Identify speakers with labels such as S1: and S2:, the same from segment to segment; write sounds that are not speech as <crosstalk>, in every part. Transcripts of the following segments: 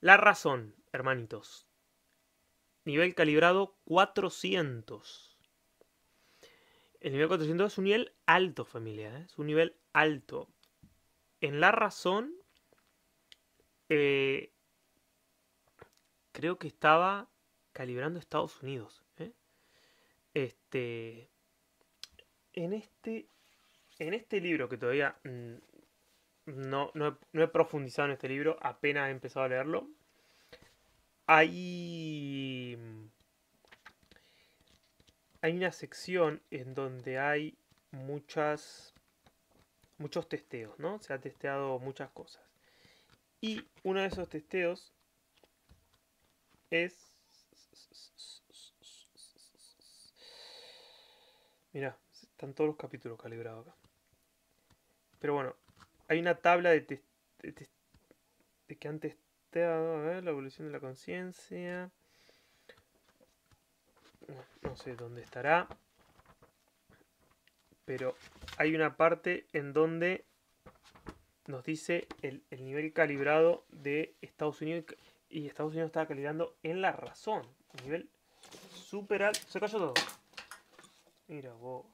S1: La razón, hermanitos. Nivel calibrado 400. El nivel 400 es un nivel alto, familia. ¿eh? Es un nivel alto. En la razón, eh, creo que estaba calibrando Estados Unidos. ¿eh? Este, en este, en este libro que todavía mm, no, he, profundizado en este libro, apenas he empezado a leerlo. Hay hay una sección en donde hay muchas muchos testeos, ¿no? Se ha testeado muchas cosas. Y uno de esos testeos es Mira, están todos los capítulos calibrados acá. Pero bueno, hay una tabla de, de, que han testeado la evolución de la conciencia. No, sé dónde estará. Pero hay una parte en donde nos dice el, nivel calibrado de Estados Unidos y Estados Unidos estaba calibrando en la razón. Nivel super alto. Se cayó todo. Mira vos.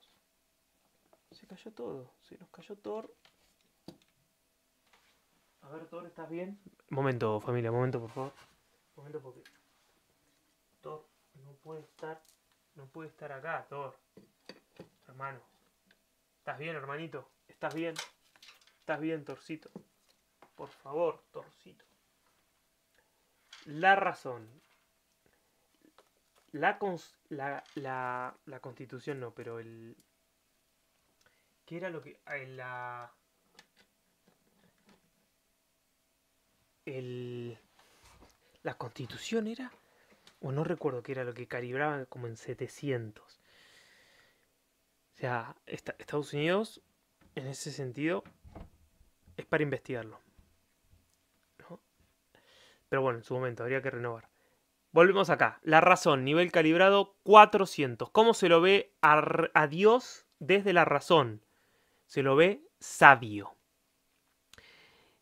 S1: Se cayó todo. Se nos cayó todo. A ver, Thor, ¿estás bien? Momento, familia, momento, por favor. Momento, porque. Thor no puede estar. No puede estar acá, Thor. Hermano. ¿Estás bien, hermanito? ¿Estás bien? ¿Estás bien, Torcito? Por favor, Torcito. La razón. La, la, la, la constitución no, pero el... ¿Qué era lo que... Eh, la, la constitución era, o no recuerdo que era lo que calibraba como en 700. O sea, Estados Unidos, en ese sentido, es para investigarlo. Pero bueno, en su momento habría que renovar. Volvemos acá. La razón, nivel calibrado 400. ¿Cómo se lo ve a, a Dios desde la razón? Se lo ve sabio.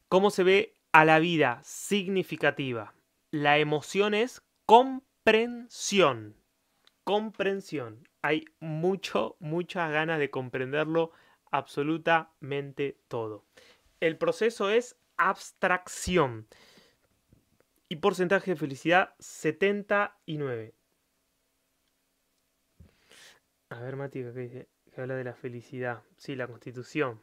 S1: ¿Cómo se ve a la vida significativa. La emoción es comprensión. Comprensión. Hay mucho, muchas ganas de comprenderlo absolutamente todo. El proceso es abstracción. Y porcentaje de felicidad 79. A ver, Mati, ¿qué dice? Que habla de la felicidad. Sí, la constitución.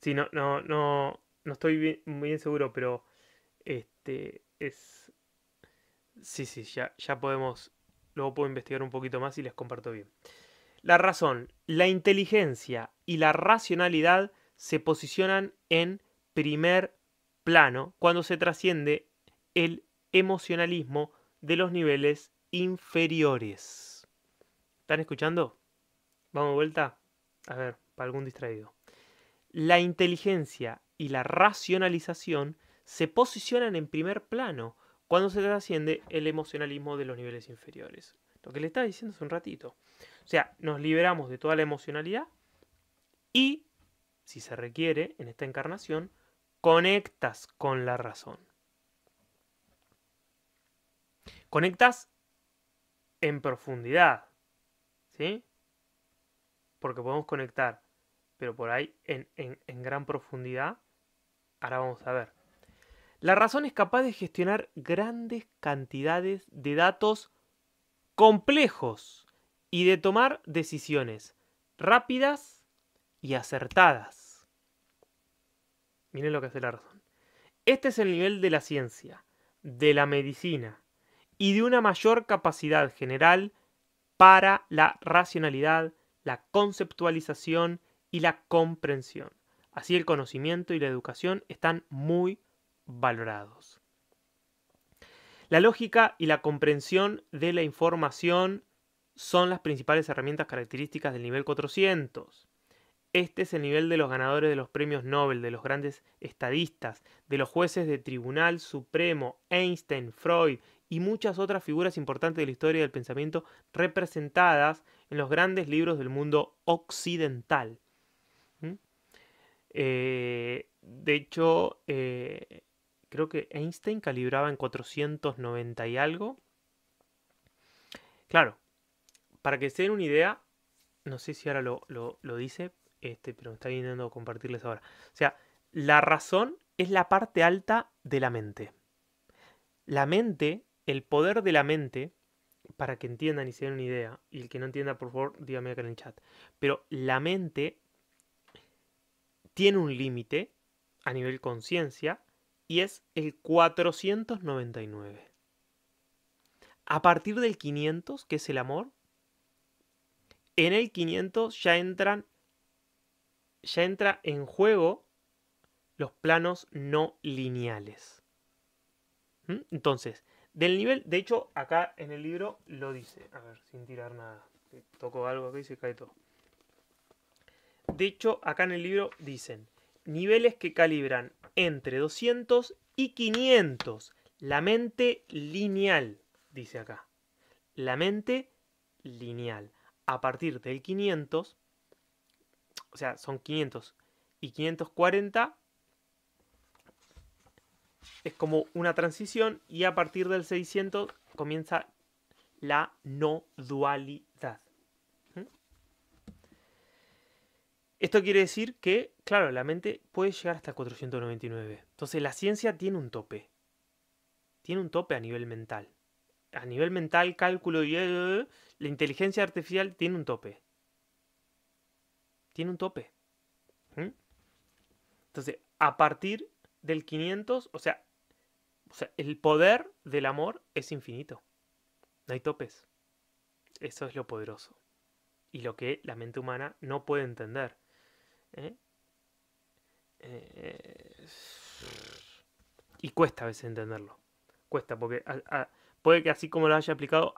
S1: Sí, no, no, no no estoy muy seguro, pero este es. Sí, sí, ya, ya podemos. Luego puedo investigar un poquito más y les comparto bien. La razón, la inteligencia y la racionalidad se posicionan en primer plano cuando se trasciende el emocionalismo de los niveles inferiores. ¿Están escuchando? Vamos de vuelta. A ver, para algún distraído. La inteligencia y la racionalización se posicionan en primer plano cuando se trasciende el emocionalismo de los niveles inferiores. Lo que le estaba diciendo hace un ratito. O sea, nos liberamos de toda la emocionalidad y, si se requiere, en esta encarnación, conectas con la razón. Conectas en profundidad, ¿sí? Porque podemos conectar, pero por ahí en, en gran profundidad, Ahora vamos a ver. La razón es capaz de gestionar grandes cantidades de datos complejos y de tomar decisiones rápidas y acertadas. Miren lo que hace la razón. Este es el nivel de la ciencia, de la medicina y de una mayor capacidad general para la racionalidad, la conceptualización y la comprensión. Así el conocimiento y la educación están muy valorados. La lógica y la comprensión de la información son las principales herramientas características del nivel 400. Este es el nivel de los ganadores de los premios Nobel, de los grandes estadistas, de los jueces de Tribunal Supremo, Einstein, Freud y muchas otras figuras importantes de la historia del pensamiento representadas en los grandes libros del mundo occidental. Eh, de hecho, eh, creo que Einstein calibraba en 490 y algo. Claro, para que se den una idea, no sé si ahora lo, dice, este, pero me está viniendo a compartirles ahora. O sea, la razón es la parte alta de la mente. La mente, el poder de la mente, para que entiendan y se den una idea, y el que no entienda, por favor, dígame acá en el chat, pero la mente tiene un límite a nivel conciencia y es el 499. A partir del 500, que es el amor, en el 500 ya entran ya entra en juego los planos no lineales. ¿Mm? Entonces, del nivel, de hecho, acá en el libro lo dice, a ver, sin tirar nada, toco algo aquí y se cae todo. De hecho, acá en el libro dicen niveles que calibran entre 200 y 500. La mente lineal, dice acá. La mente lineal. A partir del 500, o sea, son 500 y 540 es como una transición y a partir del 600 comienza la no dualidad Esto quiere decir que, claro, la mente puede llegar hasta 499. Entonces la ciencia tiene un tope. Tiene un tope a nivel mental. A nivel mental, cálculo y... Eh, la inteligencia artificial tiene un tope. Tiene un tope. ¿Mm? Entonces, a partir del 500, o sea, el poder del amor es infinito. No hay topes. Eso es lo poderoso. Y lo que la mente humana no puede entender. ¿eh? Eh, y cuesta a veces entenderlo. Cuesta, porque puede que así como lo haya aplicado,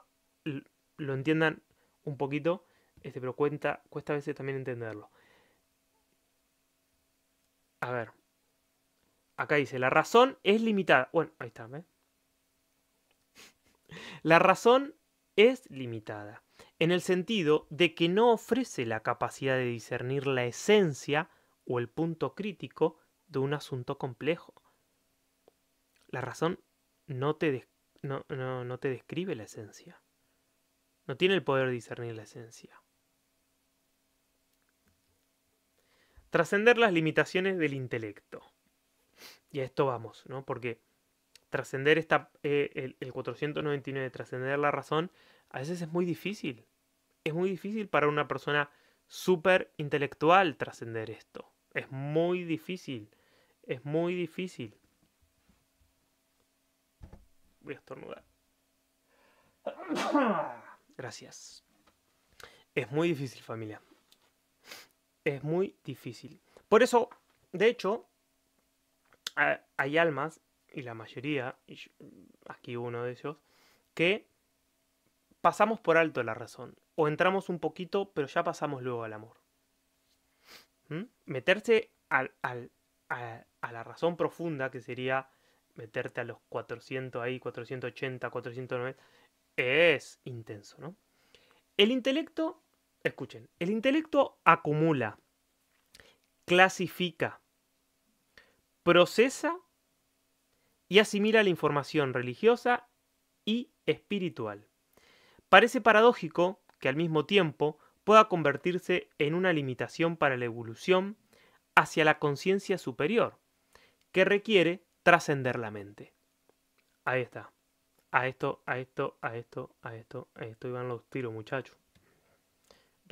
S1: lo entiendan un poquito, este, pero cuenta, cuesta a veces también entenderlo. A ver. Acá dice, la razón es limitada. Bueno, ahí está, <laughs> La razón es limitada en el sentido de que no ofrece la capacidad de discernir la esencia o el punto crítico de un asunto complejo. La razón no te, no, te describe la esencia. No tiene el poder de discernir la esencia. Trascender las limitaciones del intelecto. Y a esto vamos, ¿no? Porque trascender esta, eh, el 499, trascender la razón, a veces es muy difícil. Es muy difícil para una persona súper intelectual trascender esto. Es muy difícil. Es muy difícil. Voy a estornudar. <coughs> Gracias. Es muy difícil, familia. Es muy difícil. Por eso, de hecho, hay almas, y la mayoría, aquí uno de ellos, que pasamos por alto la razón, o entramos un poquito, pero ya pasamos luego al amor. ¿Mm? Meterse a, a la razón profunda, que sería meterte a los 400 ahí, 480, 490, es intenso, ¿no? El intelecto, escuchen, el intelecto acumula, clasifica, procesa y asimila la información religiosa y espiritual. Parece paradójico que al mismo tiempo pueda convertirse en una limitación para la evolución hacia la conciencia superior, que requiere trascender la mente. Ahí está. A esto, a esto, a esto, a esto, a esto iban los tiros, muchachos.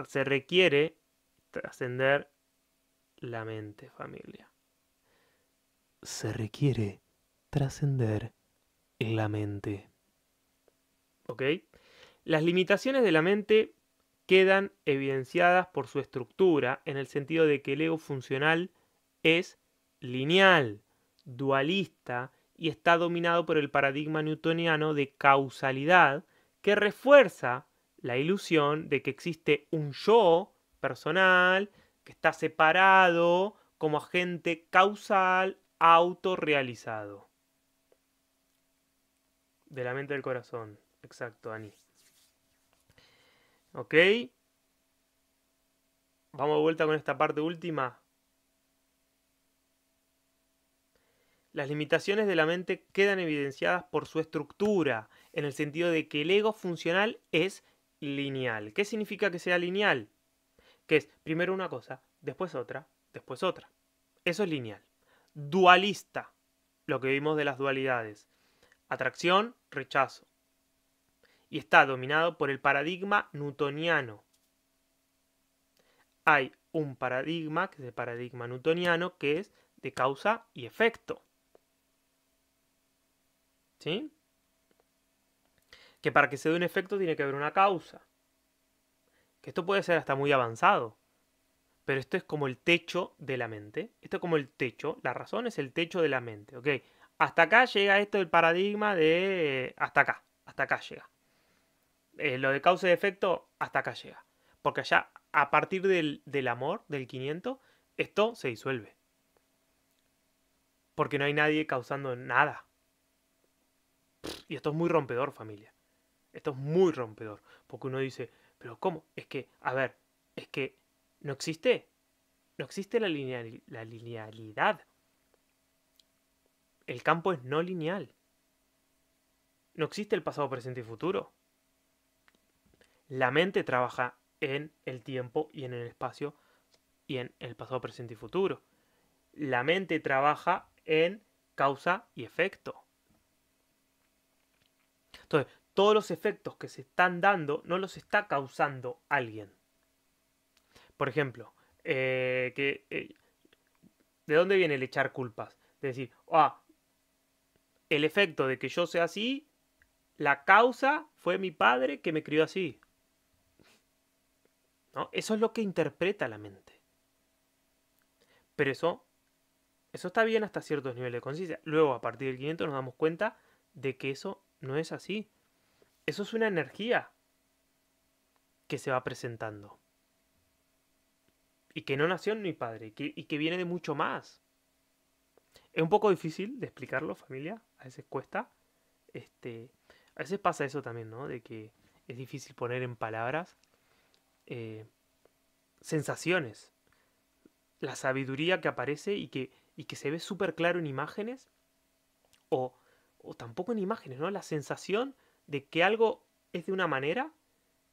S1: Se requiere trascender la mente, familia. Se requiere trascender la mente. ¿Ok? Las limitaciones de la mente quedan evidenciadas por su estructura, en el sentido de que el ego funcional es lineal, dualista y está dominado por el paradigma newtoniano de causalidad que refuerza la ilusión de que existe un yo personal que está separado como agente causal autorrealizado. De la mente del corazón, exacto, Ani. Ok. Vamos de vuelta con esta parte última. Las limitaciones de la mente quedan evidenciadas por su estructura, en el sentido de que el ego funcional es lineal. ¿Qué significa que sea lineal? Que es primero una cosa, después otra, después otra. Eso es lineal. Dualista, lo que vimos de las dualidades. Atracción, rechazo y está dominado por el paradigma newtoniano. Hay un paradigma, que es el paradigma newtoniano, que es de causa y efecto. ¿Sí? Que para que se dé un efecto tiene que haber una causa. Que esto puede ser hasta muy avanzado. Pero esto es como el techo de la mente. Esto es como el techo. La razón es el techo de la mente. ¿Ok? Hasta acá llega esto del paradigma de... Eh, hasta acá. Hasta acá llega. Eh, lo de causa y efecto hasta acá llega. Porque allá, a partir del, amor, del 500, esto se disuelve. Porque no hay nadie causando nada. Y esto es muy rompedor, familia. Esto es muy rompedor. Porque uno dice, pero ¿cómo? Es que, a ver, es que no existe. No existe la linealidad. El campo es no lineal. No existe el pasado, presente y futuro. La mente trabaja en el tiempo y en el espacio y en el pasado, presente y futuro. La mente trabaja en causa y efecto. Entonces, todos los efectos que se están dando no los está causando alguien. Por ejemplo, eh, eh, ¿de dónde viene el echar culpas? Es decir, ah, el efecto de que yo sea así, la causa fue mi padre que me crió así. Eso es lo que interpreta la mente. Pero eso, eso está bien hasta ciertos niveles de conciencia. Luego, a partir del 500, nos damos cuenta de que eso no es así. Eso es una energía que se va presentando. Y que no nació en mi padre, y que, viene de mucho más. Es un poco difícil de explicarlo, familia. A veces cuesta. Este, a veces pasa eso también, ¿no? De que es difícil poner en palabras eh, sensaciones, la sabiduría que aparece y que, y que se ve súper claro en imágenes, o, o tampoco en imágenes, ¿no? La sensación de que algo es de una manera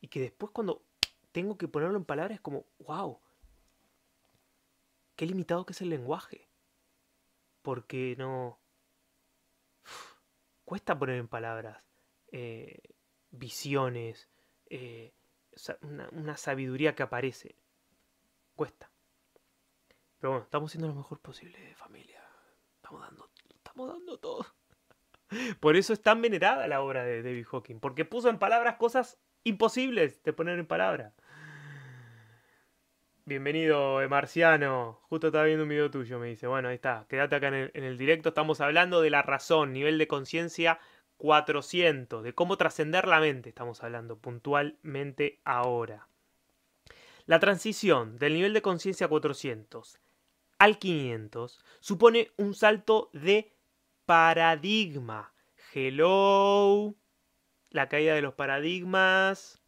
S1: y que después cuando tengo que ponerlo en palabras es como, wow, qué limitado que es el lenguaje. Porque no... cuesta poner en palabras eh, visiones, eh, una, sabiduría que aparece. Cuesta. Pero bueno, estamos siendo lo mejor posible, familia. Estamos dando, estamos dando todo. <laughs> Por eso es tan venerada la obra de David Hawking, porque puso en palabras cosas imposibles de poner en palabras. Bienvenido, Marciano. Justo estaba viendo un video tuyo, me dice. Bueno, ahí está. Quédate acá en el directo. Estamos hablando de la razón, nivel de conciencia 400, de cómo trascender la mente, estamos hablando puntualmente ahora. La transición del nivel de conciencia 400 al 500 supone un salto de paradigma. Hello, la caída de los paradigmas,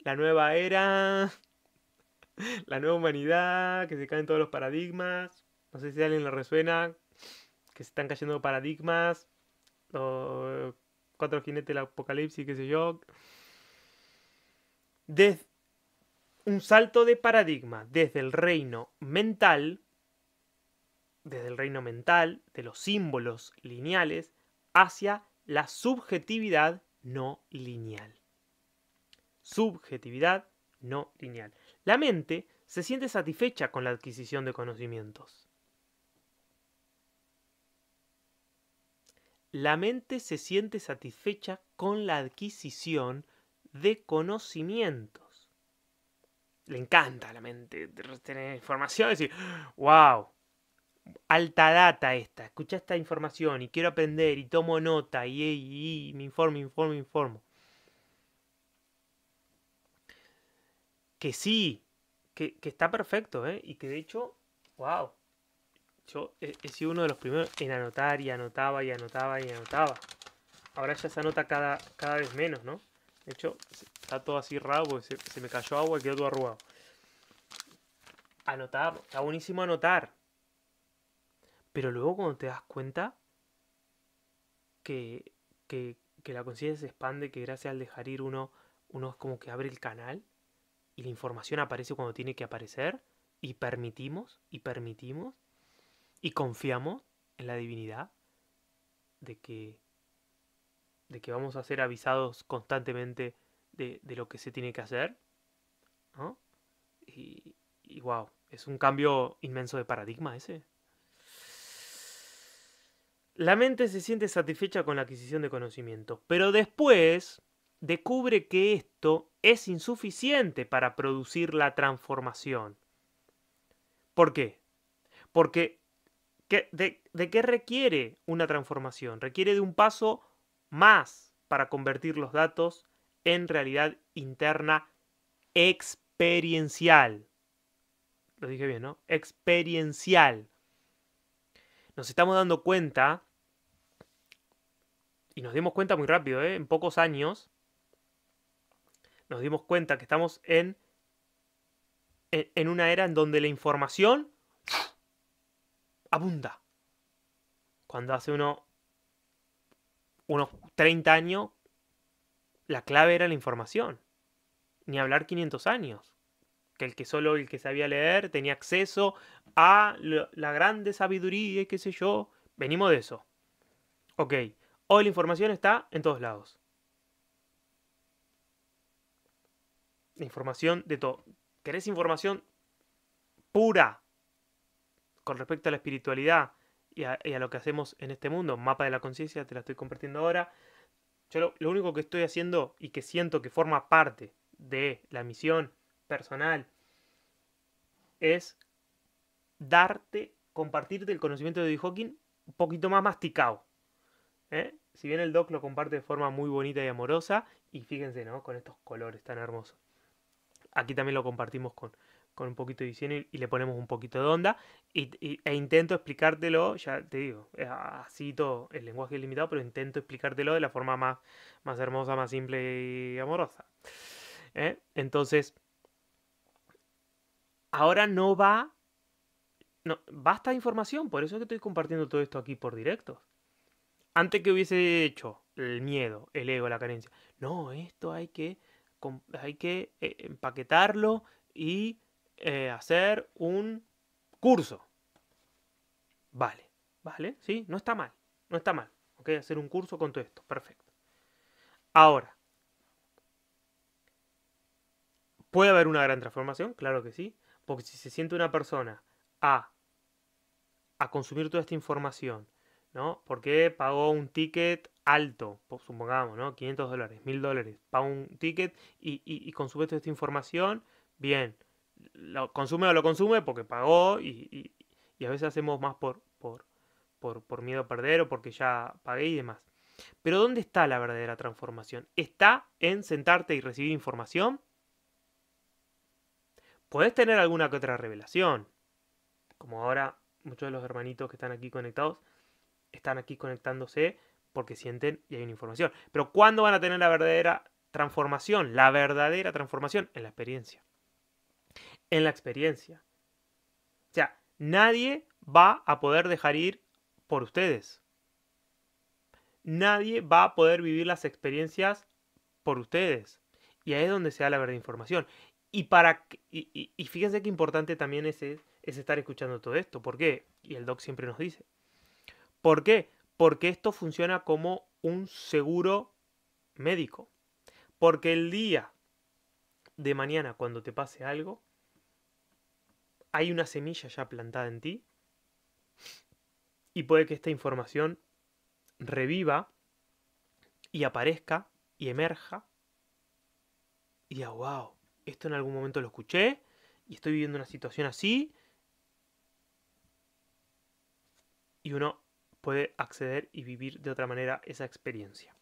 S1: la nueva era, <laughs> la nueva humanidad, que se caen todos los paradigmas. No sé si a alguien le resuena, que se están cayendo paradigmas cuatro jinetes del apocalipsis, qué sé yo. un salto de paradigma desde el reino mental, desde el reino mental, de los símbolos lineales, hacia la subjetividad no lineal. Subjetividad no lineal. La mente se siente satisfecha con la adquisición de conocimientos. la mente se siente satisfecha con la adquisición de conocimientos. Le encanta a la mente tener información y decir, wow, alta data esta, escucha esta información y quiero aprender y tomo nota y, me informo, me informo, informo. Que sí, que, está perfecto, ¿eh? Y que de hecho, wow, yo he, sido uno de los primeros en anotar y anotaba y anotaba y anotaba. Ahora ya se anota cada, cada vez menos, ¿no? De hecho, está todo así raro porque se, me cayó agua y quedó todo arrugado. Anotar, está buenísimo anotar. Pero luego cuando te das cuenta que, que la conciencia se expande, que gracias al dejar ir uno, uno es como que abre el canal y la información aparece cuando tiene que aparecer y permitimos y permitimos y confiamos en la divinidad de que, de que vamos a ser avisados constantemente de, lo que se tiene que hacer. Y, y wow, es un cambio inmenso de paradigma ese. La mente se siente satisfecha con la adquisición de conocimiento, pero después descubre que esto es insuficiente para producir la transformación. ¿Por qué? Porque de, qué requiere una transformación? Requiere de un paso más para convertir los datos en realidad interna experiencial. Lo dije bien, ¿no? Experiencial. Nos estamos dando cuenta, y nos dimos cuenta muy rápido, ¿eh? en pocos años, nos dimos cuenta que estamos en, en una era en donde la información abunda. Cuando hace uno, unos 30 años, la clave era la información. Ni hablar 500 años. Que el que solo el que sabía leer tenía acceso a la grande sabiduría y qué sé yo. Venimos de eso. Ok. Hoy la información está en todos lados. La información de todo. ¿Querés información pura? con respecto a la espiritualidad y a, lo que hacemos en este mundo, mapa de la conciencia, te la estoy compartiendo ahora. Yo lo, único que estoy haciendo y que siento que forma parte de la misión personal es darte, compartirte el conocimiento de Hawking un poquito más masticado. ¿eh? Si bien el doc lo comparte de forma muy bonita y amorosa, y fíjense, ¿no? Con estos colores tan hermosos. Aquí también lo compartimos con, con un poquito de diseño y, le ponemos un poquito de onda. Y, e intento explicártelo, ya te digo, así todo, el lenguaje es limitado, pero intento explicártelo de la forma más, más hermosa, más simple y amorosa. ¿eh? Entonces, ahora no va... No, basta información, por eso es que estoy compartiendo todo esto aquí por directos. Antes que hubiese hecho el miedo, el ego, la carencia. No, esto hay que, hay que eh, empaquetarlo y eh, hacer un curso. Vale, vale, sí, no está mal, no está mal. Ok, hacer un curso con todo esto, perfecto. Ahora, puede haber una gran transformación, claro que sí, porque si se siente una persona a, a consumir toda esta información, ¿no? Porque pagó un ticket alto, pues, supongamos, ¿no? 500 dólares, 1000 dólares, pagó un ticket y, y, y toda esta información, bien lo consume o lo consume porque pagó y, a veces hacemos más por, por, miedo a perder o porque ya pagué y demás. Pero ¿dónde está la verdadera transformación? ¿Está en sentarte y recibir información? ¿Puedes tener alguna que otra revelación, como ahora muchos de los hermanitos que están aquí conectados están aquí conectándose porque sienten y hay una información. Pero ¿cuándo van a tener la verdadera transformación? La verdadera transformación en la experiencia en la experiencia. O sea, nadie va a poder dejar ir por ustedes. Nadie va a poder vivir las experiencias por ustedes. Y ahí es donde se da la verdadera información. Y, para, y, fíjense qué importante también es, es, estar escuchando todo esto. ¿Por qué? Y el doc siempre nos dice. ¿Por qué? Porque esto funciona como un seguro médico. Porque el día de mañana, cuando te pase algo, hay una semilla ya plantada en ti y puede que esta información reviva y aparezca y emerja y diga, wow, esto en algún momento lo escuché y estoy viviendo una situación así y uno puede acceder y vivir de otra manera esa experiencia.